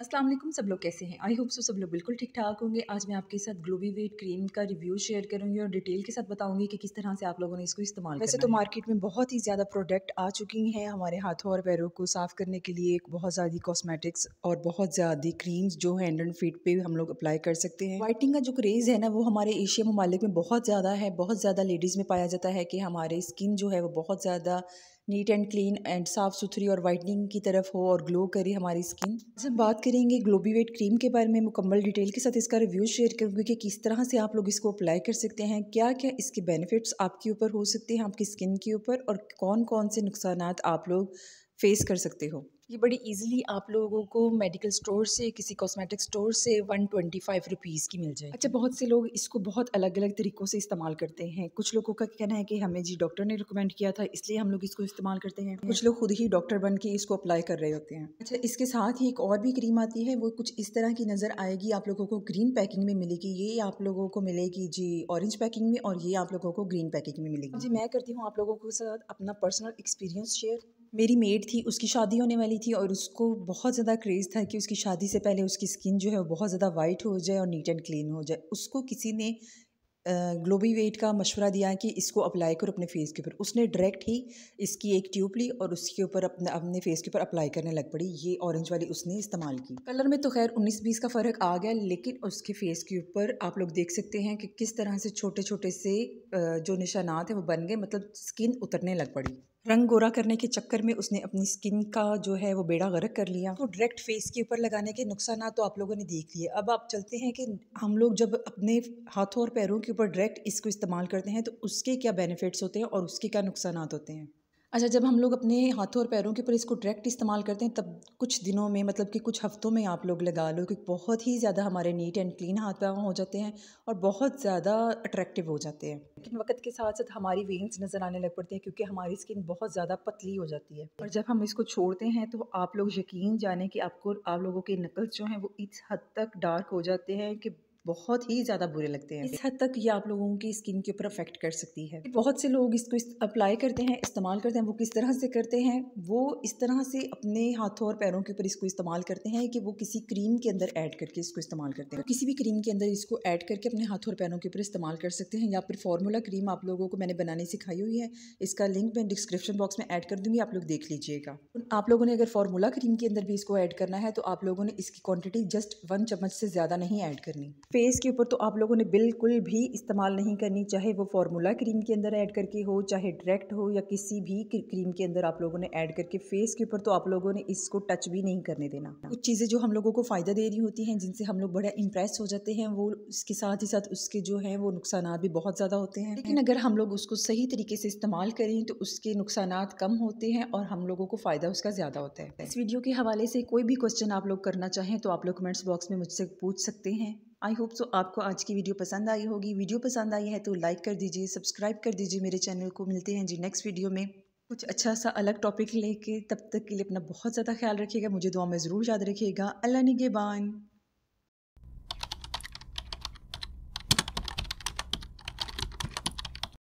असलम सब लोग कैसे हैं आई होप सो सब लोग बिल्कुल ठीक ठाक होंगे आज मैं आपके साथ ग्लोबी वेट क्रीम का रिव्यू शेयर करूंगी और डिटेल के साथ बताऊंगी कि किस तरह से आप लोगों ने इसको इस्तेमाल वैसे तो मार्केट में बहुत ही ज़्यादा प्रोडक्ट आ चुकी हैं हमारे हाथों और पैरों को साफ़ करने के लिए बहुत ज़्यादा कॉस्मेटिक्स और बहुत ज़्यादा क्रीम्स जो हैंड एंड फीट पर हम लोग अप्लाई कर सकते हैं वाइटिंग का जो क्रेज़ है ना वो हमारे एशिया ममालिक में बहुत ज़्यादा है बहुत ज़्यादा लेडीज़ में पाया जाता है कि हमारे स्किन जो है वो बहुत ज़्यादा नीट एंड क्लीन एंड साफ़ सुथरी और वाइटनिंग की तरफ हो और ग्लो करे हमारी स्किन आज हम बात करेंगे ग्लोबीवेट क्रीम के बारे में मुकम्मल डिटेल के साथ इसका रिव्यू शेयर करूँगी कि किस तरह से आप लोग इसको अप्लाई कर सकते हैं क्या क्या इसके बेनिफिट्स आपके ऊपर हो सकते हैं आपकी स्किन के ऊपर और कौन कौन से नुकसान आप लोग फेस कर सकते हो ये बड़ी इजीली आप लोगों को मेडिकल स्टोर से किसी कॉस्मेटिक स्टोर से वन ट्वेंटी फाइव रुपीज़ की मिल जाए अच्छा बहुत से लोग इसको बहुत अलग अलग तरीक़ों से इस्तेमाल करते हैं कुछ लोगों का कहना है कि हमें जी डॉक्टर ने रिकमेंड किया था इसलिए हम लोग इसको इस्तेमाल करते हैं कुछ लोग खुद ही डॉक्टर बन के इसको अप्लाई कर रहे होते हैं अच्छा इसके साथ ही एक और भी क्रीम आती है वो कुछ इस तरह की नज़र आएगी आप लोगों को ग्रीन पैकिंग में मिलेगी ये आप लोगों को मिलेगी जी ऑरेंज पैकिंग में और ये आप लोगों को ग्रीन पैकिंग में मिलेगी जी मैं करती हूँ आप लोगों के साथ अपना पर्सनल एक्सपीरियंस शेयर मेरी मेड थी उसकी शादी होने वाली थी और उसको बहुत ज़्यादा क्रेज़ था कि उसकी शादी से पहले उसकी स्किन जो है वो बहुत ज़्यादा वाइट हो जाए और नीट एंड क्लीन हो जाए उसको किसी ने ग्लोबी वेट का मशवरा दिया कि इसको अप्लाई करो अपने फेस के ऊपर उसने डायरेक्ट ही इसकी एक ट्यूब ली और उसके ऊपर अपने अपने फेस के ऊपर अप्लाई करने लग पड़ी ये ऑरेंज वाली उसने इस्तेमाल की कलर में तो खैर 19-20 का फ़र्क आ गया लेकिन उसके फेस के ऊपर आप लोग देख सकते हैं कि किस तरह से छोटे छोटे से जो निशानात हैं वो बन गए मतलब स्किन उतरने लग पड़ी रंग गोरा करने के चक्कर में उसने अपनी स्किन का जो है वो बेड़ा गर्क कर लिया तो डायरेक्ट फेस के ऊपर लगाने के नुकसान तो आप लोगों ने देख लिए अब आप चलते हैं कि हम लोग जब अपने हाथों और पैरों के ऊपर डायरेक्ट इसको इस्तेमाल करते हैं तो उसके क्या बेनिफिट्स होते हैं और उसके क्या नुकसान होते हैं अच्छा जब हम लोग अपने हाथों और पैरों के ऊपर इसको डायरेक्ट इस्तेमाल करते हैं तब कुछ दिनों में मतलब कि कुछ हफ़्तों में आप लोग लगा लो क्योंकि बहुत ही ज़्यादा हमारे नीट एंड क्लीन हाथ पैर हो जाते हैं और बहुत ज़्यादा अट्रैक्टिव हो जाते हैं लेकिन वक्त के साथ साथ हमारी वेन्स नज़र आने लग पड़ते हैं क्योंकि हमारी स्किन बहुत ज़्यादा पतली हो जाती है और जब हम इसको छोड़ते हैं तो आप लोग यकीन जाने कि आपको आप लोगों के नकल्स जो हैं वो इस हद तक डार्क हो जाते हैं कि बहुत ही ज़्यादा बुरे लगते हैं इस हद तक ये आप लोगों की स्किन के ऊपर अफेक्ट कर सकती है बहुत से लोग इसको इस अप्लाई करते हैं इस्तेमाल करते हैं वो किस तरह से करते हैं वो इस तरह से अपने हाथों और पैरों के ऊपर इसको इस्तेमाल करते हैं कि वो किसी क्रीम के अंदर ऐड करके इसको इस्तेमाल करते हैं किसी भी क्रीम के अंदर इसको ऐड करके अपने हाथों और पैरों के ऊपर इस्तेमाल कर सकते हैं या फिर फार्मूला क्रीम आप लोगों को मैंने बनाने सिखाई हुई है इसका लिंक मैं डिस्क्रिप्शन बॉक्स में ऐड कर दूँगी आप लोग देख लीजिएगा आप लोगों ने अगर फार्मूला क्रीम के अंदर भी इसको ऐड करना है तो आप लोगों ने इसकी क्वान्टिटी जस्ट वन चम्मच से ज़्यादा नहीं ऐड करनी फेस के ऊपर तो आप लोगों ने बिल्कुल भी इस्तेमाल नहीं करनी चाहे वो फार्मूला क्रीम के अंदर ऐड करके हो चाहे डायरेक्ट हो या किसी भी क्रीम के अंदर आप लोगों ने ऐड करके फेस के ऊपर तो आप लोगों ने इसको टच भी नहीं करने देना कुछ चीज़ें जो हम लोगों को फ़ायदा दे रही होती हैं जिनसे हम लोग बड़ा इंप्रेस हो जाते हैं वो इसके साथ ही साथ उसके जो हैं वो नुकसान भी बहुत ज़्यादा होते हैं लेकिन अगर हम लोग उसको सही तरीके से इस्तेमाल करें तो उसके नुकसान कम होते हैं और हम लोगों को फ़ायदा उसका ज़्यादा होता है इस वीडियो के हवाले से कोई भी क्वेश्चन आप लोग करना चाहें तो आप लोग कमेंट्स बॉक्स में मुझसे पूछ सकते हैं आई होप सो आपको आज की वीडियो पसंद आई होगी वीडियो पसंद आई है तो लाइक कर दीजिए सब्सक्राइब कर दीजिए मेरे चैनल को मिलते हैं जी नेक्स्ट वीडियो में कुछ अच्छा सा अलग टॉपिक लेके तब तक के लिए अपना बहुत ज़्यादा ख्याल रखिएगा मुझे दुआ में ज़रूर याद रखिएगा अल्लाह बान